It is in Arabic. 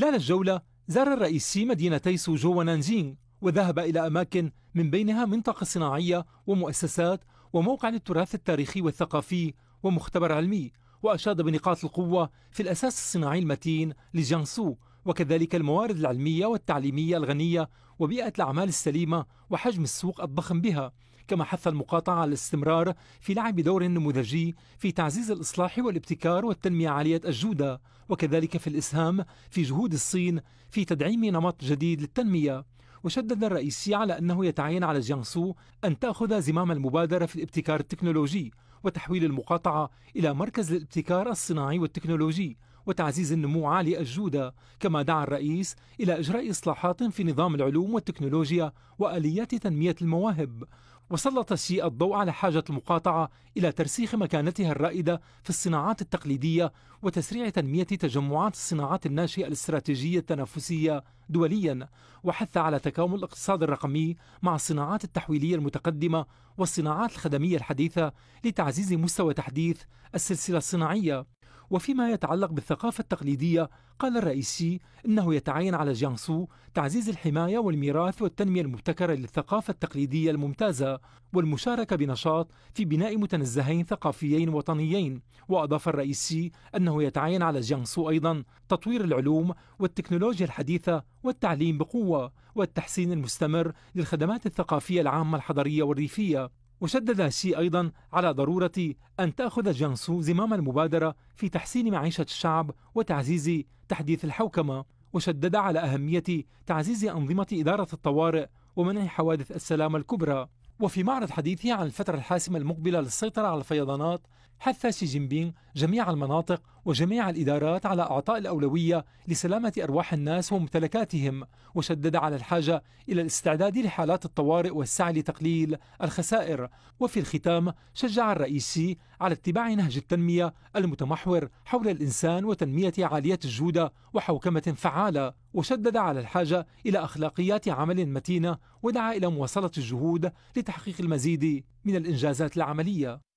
خلال الجولة زار الرئيسي مدينتي سوجو ونانجين وذهب إلى أماكن من بينها منطقة صناعية ومؤسسات وموقع للتراث التاريخي والثقافي ومختبر علمي وأشاد بنقاط القوة في الأساس الصناعي المتين لجانسو وكذلك الموارد العلمية والتعليمية الغنية وبيئة الأعمال السليمة وحجم السوق الضخم بها كما حث المقاطعة على الاستمرار في لعب دور نموذجي في تعزيز الإصلاح والابتكار والتنمية عالية الجودة وكذلك في الإسهام في جهود الصين في تدعيم نمط جديد للتنمية وشدد الرئيسي على أنه يتعين على جيانسو أن تأخذ زمام المبادرة في الابتكار التكنولوجي وتحويل المقاطعة إلى مركز للابتكار الصناعي والتكنولوجي وتعزيز النمو عالي الجودة كما دعا الرئيس إلى إجراء إصلاحات في نظام العلوم والتكنولوجيا وآليات تنمية المواهب وسلط الشيء الضوء على حاجة المقاطعة إلى ترسيخ مكانتها الرائدة في الصناعات التقليدية وتسريع تنمية تجمعات الصناعات الناشئة الاستراتيجية التنافسية دوليا وحث على تكامل الاقتصاد الرقمي مع الصناعات التحويلية المتقدمة والصناعات الخدمية الحديثة لتعزيز مستوى تحديث السلسلة الصناعية وفيما يتعلق بالثقافة التقليدية قال الرئيسي إنه يتعين على جيانسو تعزيز الحماية والميراث والتنمية المبتكرة للثقافة التقليدية الممتازة والمشاركة بنشاط في بناء متنزهين ثقافيين وطنيين وأضاف الرئيسي أنه يتعين على جيانسو أيضا تطوير العلوم والتكنولوجيا الحديثة والتعليم بقوة والتحسين المستمر للخدمات الثقافية العامة الحضرية والريفية وشدد شي أيضا على ضرورة أن تأخذ جانسو زمام المبادرة في تحسين معيشة الشعب وتعزيز تحديث الحوكمة وشدد على أهمية تعزيز أنظمة إدارة الطوارئ ومنع حوادث السلام الكبرى وفي معرض حديثه عن الفترة الحاسمة المقبلة للسيطرة على الفيضانات حث سي جين بينغ جميع المناطق وجميع الإدارات على أعطاء الأولوية لسلامة أرواح الناس وممتلكاتهم وشدد على الحاجة إلى الاستعداد لحالات الطوارئ والسعي لتقليل الخسائر وفي الختام شجع الرئيسي على اتباع نهج التنمية المتمحور حول الإنسان وتنمية عالية الجودة وحوكمة فعالة وشدد على الحاجة إلى أخلاقيات عمل متينة ودعا إلى مواصلة الجهود لتحقيق المزيد من الإنجازات العملية